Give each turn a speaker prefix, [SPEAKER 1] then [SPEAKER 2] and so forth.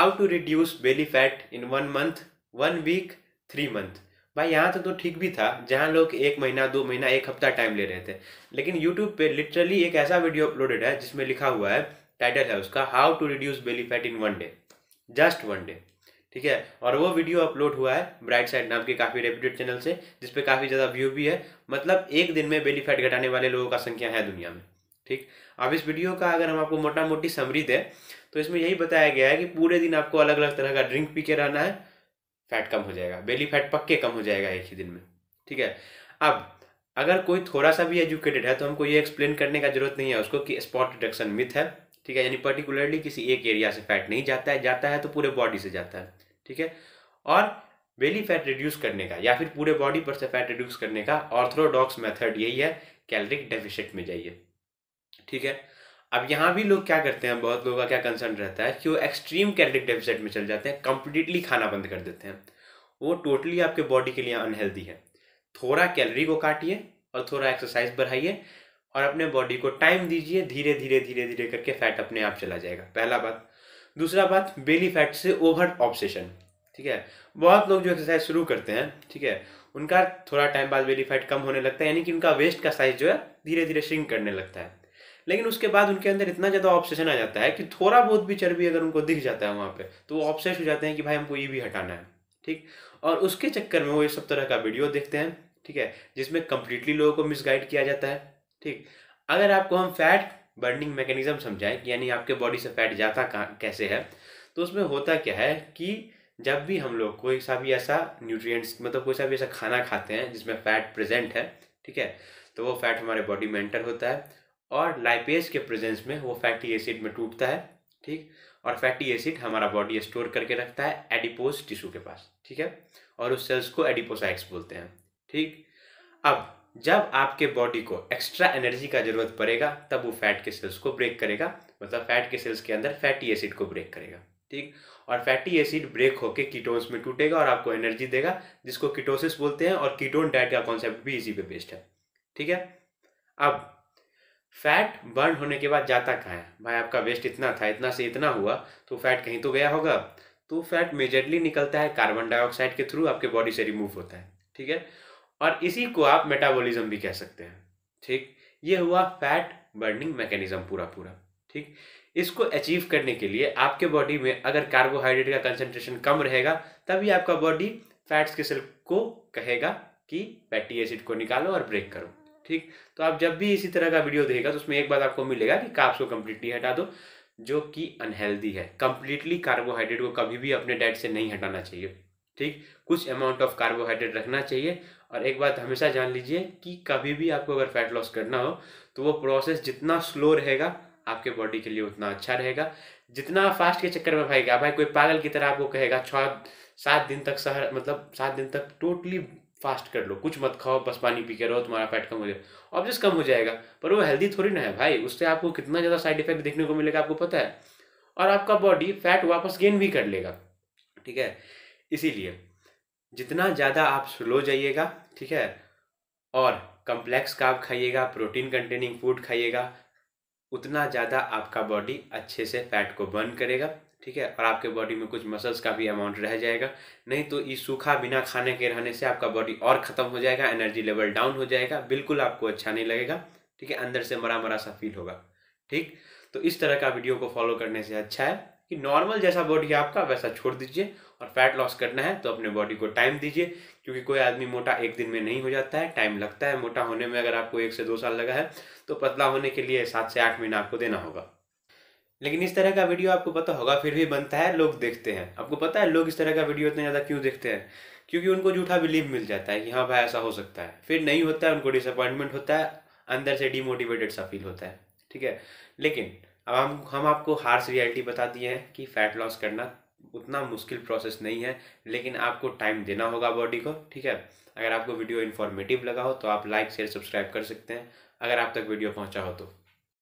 [SPEAKER 1] how to reduce belly fat in one month one week three month भाई यहाँ तो तो ठीक भी था जहाँ लोग एक महीना दो महीना एक हफ्ता टाइम ले रहे थे लेकिन यूट्यूब पे लिटरली एक ऐसा वीडियो अपलोडेड है जिसमें लिखा हुआ है टाइटल है उसका how to reduce belly fat in one day just one day ठीक है और वो वीडियो अपलोड हुआ है ब्राइट साइड नाम के काफ़ी रेप्यूटेड चैनल से जिसपे काफ़ी ज़्यादा व्यू भी है मतलब एक दिन में बेली फैट घटाने वाले लोगों का संख्या है दुनिया में ठीक अब इस वीडियो का अगर हम आपको मोटा मोटी समरी दें तो इसमें यही बताया गया है कि पूरे दिन आपको अलग अलग तरह का ड्रिंक पी के रहना है फैट कम हो जाएगा बेली फैट पक्के कम हो जाएगा एक ही दिन में ठीक है अब अगर कोई थोड़ा सा भी एजुकेटेड है तो हमको ये एक्सप्लेन करने का जरूरत नहीं है उसको कि स्पॉट रिडक्शन मिथ है ठीक है यानी पर्टिकुलरली किसी एक एरिया से फैट नहीं जाता है जाता है तो पूरे बॉडी से जाता है ठीक है और बेली फैट रिड्यूस करने का या फिर पूरे बॉडी पर से फैट रिड्यूस करने का ऑर्थोडॉक्स मेथड यही है कैलरिक डेफिशिट में जाइए ठीक है अब यहाँ भी लोग क्या करते हैं बहुत लोगों का क्या कंसर्न रहता है कि वो एक्सट्रीम कैलोरिक डेफिसिट में चल जाते हैं कंप्लीटली खाना बंद कर देते हैं वो टोटली आपके बॉडी के लिए अनहेल्दी है थोड़ा कैलोरी को काटिए और थोड़ा एक्सरसाइज बढ़ाइए और अपने बॉडी को टाइम दीजिए धीरे धीरे धीरे धीरे करके फैट अपने आप चला जाएगा पहला बात दूसरा बात बेली फैट से ओवर ऑब्सेशन ठीक है बहुत लोग जो एक्सरसाइज शुरू करते हैं ठीक है उनका थोड़ा टाइम बाद बेली फैट कम होने लगता है यानी कि उनका वेस्ट का साइज जो है धीरे धीरे श्रिंक करने लगता है लेकिन उसके बाद उनके अंदर इतना ज़्यादा ऑप्शेशन आ जाता है कि थोड़ा बहुत भी चर्बी अगर उनको दिख जाता है वहाँ पर तो वो ऑप्शेस हो जाते हैं कि भाई हमको ये भी हटाना है ठीक और उसके चक्कर में वो ये सब तरह का वीडियो देखते हैं ठीक है जिसमें कम्प्लीटली लोगों को मिसगाइड किया जाता है ठीक अगर आपको हम फैट बर्निंग मैकेनिज्म समझाएं कि यानी आपके बॉडी से फैट जाता कैसे है तो उसमें होता क्या है कि जब भी हम लोग कोई सा भी ऐसा न्यूट्रिएंट्स मतलब कोई सा भी ऐसा खाना खाते हैं जिसमें फैट प्रेजेंट है ठीक है तो वो फैट हमारे बॉडी में एंटर होता है और लाइपेज के प्रेजेंस में वो फैटी एसिड में टूटता है ठीक और फैटी एसिड हमारा बॉडी स्टोर करके रखता है एडिपोज टिश्यू के पास ठीक है और उस सेल्स को एडिपोसाइट्स बोलते हैं ठीक अब जब आपके बॉडी को एक्स्ट्रा एनर्जी का जरूरत पड़ेगा तब वो फैट के सेल्स को ब्रेक करेगा मतलब फैट के सेल्स के अंदर फैटी एसिड को ब्रेक करेगा ठीक और फैटी एसिड ब्रेक होकर कीटोन्स में टूटेगा और आपको एनर्जी देगा जिसको कीटोसिस बोलते हैं और कीटोन डाइट का कॉन्सेप्ट भी इसी पे बेस्ड है ठीक है अब फैट बर्न होने के बाद जाता कहाँ है भाई आपका वेस्ट इतना था इतना से इतना हुआ तो फैट कहीं तो गया होगा तो फैट मेजरली निकलता है कार्बन डाइऑक्साइड के थ्रू आपके बॉडी से रिमूव होता है ठीक है और इसी को आप मेटाबॉलिज्म भी कह सकते हैं ठीक ये हुआ फैट बर्निंग मैकेनिज्म पूरा पूरा ठीक इसको अचीव करने के लिए आपके बॉडी में अगर कार्बोहाइड्रेट का कंसेंट्रेशन कम रहेगा तभी आपका बॉडी फैट्स के सेल को कहेगा कि फैटी एसिड को निकालो और ब्रेक करो ठीक तो आप जब भी इसी तरह का वीडियो देखेगा तो उसमें एक बात आपको मिलेगा कि काप्स को कम्प्लीटली हटा दो जो कि अनहेल्दी है कम्प्लीटली कार्बोहाइड्रेट को कभी भी अपने डाइट से नहीं हटाना चाहिए ठीक कुछ अमाउंट ऑफ कार्बोहाइड्रेट रखना चाहिए और एक बात हमेशा जान लीजिए कि कभी भी आपको अगर फैट लॉस करना हो तो वो प्रोसेस जितना स्लो रहेगा आपके बॉडी के लिए उतना अच्छा रहेगा जितना फास्ट के चक्कर में भाई भाई कोई पागल की तरह आपको कहेगा छः सात दिन तक शहर मतलब सात दिन तक टोटली फास्ट कर लो कुछ मत खाओ बस पानी पी के रहो तुम्हारा फैट कम हो अब जिस कम हो जाएगा पर वो हेल्दी थोड़ी ना है भाई उससे आपको कितना ज़्यादा साइड इफेक्ट देखने को मिलेगा आपको पता है और आपका बॉडी फैट वापस गेन भी कर लेगा ठीक है इसीलिए जितना ज़्यादा आप स्लो जाइएगा ठीक है और कम्प्लेक्स काप खाइएगा प्रोटीन कंटेनिंग फूड खाइएगा उतना ज़्यादा आपका बॉडी अच्छे से फैट को बर्न करेगा ठीक है और आपके बॉडी में कुछ मसल्स का भी अमाउंट रह जाएगा नहीं तो ये सूखा बिना खाने के रहने से आपका बॉडी और ख़त्म हो जाएगा एनर्जी लेवल डाउन हो जाएगा बिल्कुल आपको अच्छा नहीं लगेगा ठीक है अंदर से मरा मरा सा फील होगा ठीक तो इस तरह का वीडियो को फॉलो करने से अच्छा है कि नॉर्मल जैसा बॉडी आपका वैसा छोड़ दीजिए और फैट लॉस करना है तो अपने बॉडी को टाइम दीजिए क्योंकि कोई आदमी मोटा एक दिन में नहीं हो जाता है टाइम लगता है मोटा होने में अगर आपको एक से दो साल लगा है तो पतला होने के लिए सात से आठ महीना आपको देना होगा लेकिन इस तरह का वीडियो आपको पता होगा फिर भी बनता है लोग देखते हैं आपको पता है लोग इस तरह का वीडियो इतना ज़्यादा क्यों देखते हैं क्योंकि उनको झूठा बिलीव मिल जाता है कि हाँ भाई ऐसा हो सकता है फिर नहीं होता है उनको डिसअपॉइंटमेंट होता है अंदर से डिमोटिवेटेड सा फील होता है ठीक है लेकिन अब हम हम आपको हार्स रियलिटी बता दिए हैं कि फैट लॉस करना उतना मुश्किल प्रोसेस नहीं है लेकिन आपको टाइम देना होगा बॉडी को ठीक है अगर आपको वीडियो इन्फॉर्मेटिव लगा हो तो आप लाइक शेयर सब्सक्राइब कर सकते हैं अगर आप तक वीडियो पहुंचा हो तो